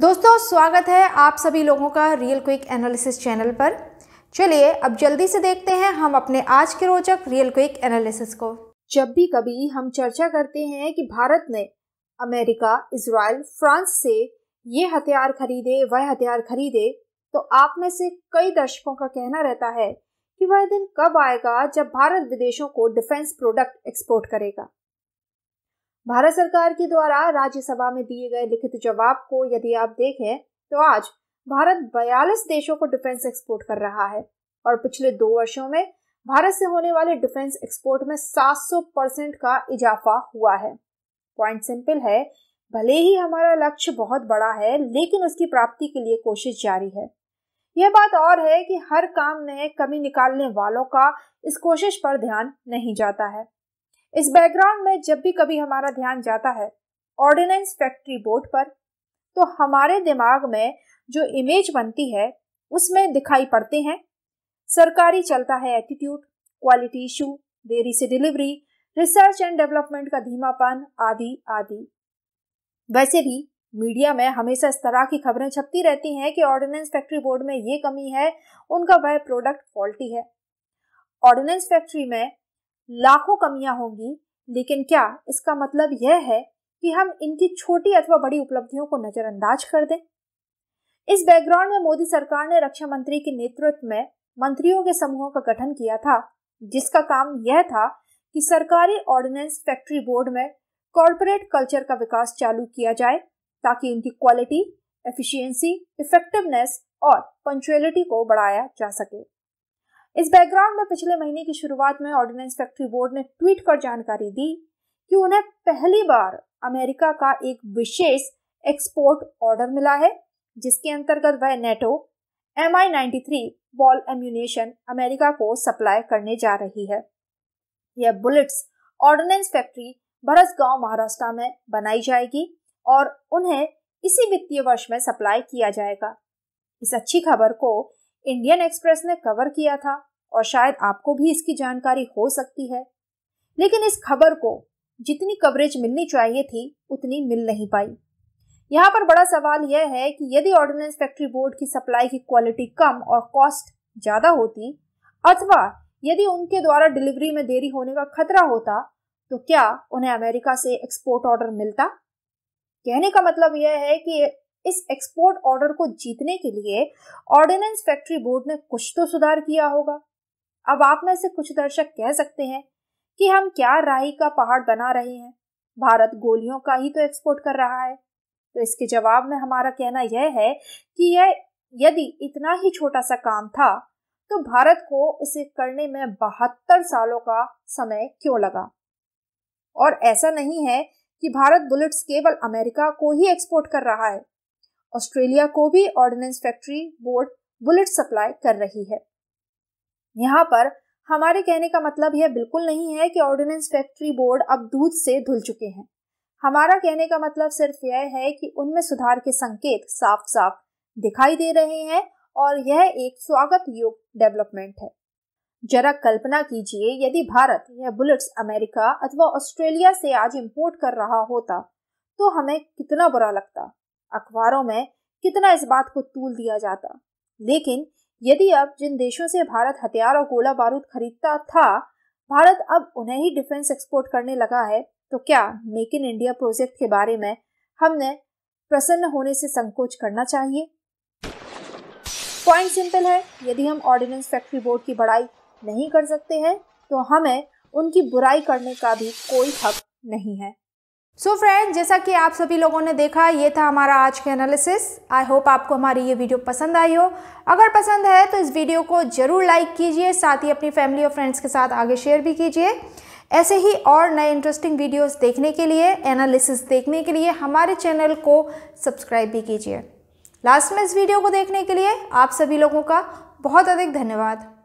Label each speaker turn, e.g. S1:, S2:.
S1: दोस्तों स्वागत है आप सभी लोगों का रियल क्विक एनालिसिस चैनल पर चलिए अब जल्दी से देखते हैं हम अपने आज के रोचक रियल क्विक एनालिसिस को जब भी कभी हम चर्चा करते हैं कि भारत ने अमेरिका इसराइल फ्रांस से ये हथियार खरीदे वह हथियार खरीदे तो आप में से कई दर्शकों का कहना रहता है कि वह दिन कब आएगा जब भारत विदेशों को डिफेंस प्रोडक्ट एक्सपोर्ट करेगा भारत सरकार के द्वारा राज्यसभा में दिए गए लिखित जवाब को यदि आप देखें तो आज भारत बयालीस देशों को डिफेंस एक्सपोर्ट कर रहा है और पिछले दो वर्षों में भारत से होने वाले डिफेंस एक्सपोर्ट में 700 परसेंट का इजाफा हुआ है पॉइंट सिंपल है भले ही हमारा लक्ष्य बहुत बड़ा है लेकिन उसकी प्राप्ति के लिए कोशिश जारी है यह बात और है कि हर काम में कमी निकालने वालों का इस कोशिश पर ध्यान नहीं जाता है इस बैकग्राउंड में जब भी कभी हमारा ध्यान जाता है ऑर्डिनेंस फैक्ट्री बोर्ड पर तो हमारे दिमाग में जो इमेज बनती है उसमें दिखाई पड़ते हैं सरकारी चलता है एटीट्यूड क्वालिटी इशू देरी से डिलीवरी रिसर्च एंड डेवलपमेंट का धीमापन आदि आदि वैसे भी मीडिया में हमेशा इस तरह की खबरें छपती रहती हैं कि ऑर्डिनेंस फैक्ट्री बोर्ड में ये कमी है उनका वह प्रोडक्ट फॉल्टी है ऑर्डिनेंस फैक्ट्री में लाखों कमियां होंगी लेकिन क्या इसका मतलब यह है कि हम इनकी छोटी अथवा बड़ी उपलब्धियों को नज़रअंदाज कर दें इस बैकग्राउंड में मोदी सरकार ने रक्षा मंत्री के नेतृत्व में मंत्रियों के समूहों का गठन किया था जिसका काम यह था कि सरकारी ऑर्डिनेंस फैक्ट्री बोर्ड में कॉरपोरेट कल्चर का विकास चालू किया जाए ताकि इनकी क्वालिटी एफिशिएंसी, इफेक्टिवनेस और पंचुअलिटी को बढ़ाया जा सके इस बैकग्राउंड में पिछले महीने की शुरुआत में ऑर्डिनेंस फैक्ट्री बोर्ड ने ट्वीट कर जानकारी दी कि उन्हें पहली बार अमेरिका का एक विशेष एक्सपोर्ट ऑर्डर मिला है जिसके अंतर्गत वह NATO M I ninety three ball ammunition America को सप्लाई करने जा रही है यह बुलेट्स ऑर्डिनेंस फैक्ट्री गांव महाराष्ट्र में बनाई जाएगी और उन्हें इसी वित्तीय वर्ष में सप्लाई किया जाएगा इस अच्छी खबर को इंडियन एक्सप्रेस ने कवर किया था और शायद आपको भी इसकी जानकारी हो सकती है लेकिन इस खबर को जितनी कवरेज मिलनी चाहिए थी उतनी मिल नहीं पाई यहाँ पर बड़ा सवाल यह है कि यदि ऑर्डिनेंस फैक्ट्री बोर्ड की सप्लाई की क्वालिटी कम और कॉस्ट ज़्यादा होती अथवा यदि उनके द्वारा डिलीवरी में देरी होने का खतरा होता तो क्या उन्हें अमेरिका से एक्सपोर्ट ऑर्डर मिलता कहने का मतलब यह है कि इस एक्सपोर्ट ऑर्डर को जीतने के लिए ऑर्डिनेंस फैक्ट्री बोर्ड ने कुछ तो सुधार किया होगा अब आप में से कुछ दर्शक कह सकते हैं कि हम क्या राही का पहाड़ बना रहे हैं भारत गोलियों का ही तो एक्सपोर्ट कर रहा है तो इसके जवाब में हमारा कहना यह है कि यह यदि इतना ही छोटा सा काम था तो भारत को इसे करने में बहत्तर सालों का समय क्यों लगा और ऐसा नहीं है कि भारत बुलेट्स केवल अमेरिका को ही एक्सपोर्ट कर रहा है ऑस्ट्रेलिया को भी ordnance factory board bullet supply कर रही है यहाँ पर हमारे कहने का मतलब यह बिल्कुल नहीं है कि ऑर्डिनेंस फैक्ट्री बोर्ड अब दूध से धुल चुके हैं हमारा कहने का मतलब सिर्फ यह है कि उनमें सुधार के संकेत साफ साफ दिखाई दे रहे हैं और यह एक स्वागत योग्य डेवलपमेंट है जरा कल्पना कीजिए यदि भारत यह बुलेट्स अमेरिका अथवा ऑस्ट्रेलिया से आज इम्पोर्ट कर रहा होता तो हमें कितना बुरा लगता अखबारों में कितना इस बात को तूल दिया जाता लेकिन यदि अब जिन देशों से भारत हथियार और गोला बारूद खरीदता था भारत अब उन्हें ही डिफेंस एक्सपोर्ट करने लगा है तो क्या मेक इन इंडिया प्रोजेक्ट के बारे में हमने प्रसन्न होने से संकोच करना चाहिए पॉइंट सिंपल है यदि हम ऑर्डिनेंस फैक्ट्री बोर्ड की बड़ाई नहीं कर सकते हैं तो हमें उनकी बुराई करने का भी कोई हक नहीं है सो so फ्रेंड जैसा कि आप सभी लोगों ने देखा ये था हमारा आज के एनालिसिस आई होप आपको हमारी ये वीडियो पसंद आई हो अगर पसंद है तो इस वीडियो को ज़रूर लाइक कीजिए साथ ही अपनी फैमिली और फ्रेंड्स के साथ आगे शेयर भी कीजिए ऐसे ही और नए इंटरेस्टिंग वीडियोस देखने के लिए एनालिसिस देखने के लिए हमारे चैनल को सब्सक्राइब भी कीजिए लास्ट में इस वीडियो को देखने के लिए आप सभी लोगों का बहुत अधिक धन्यवाद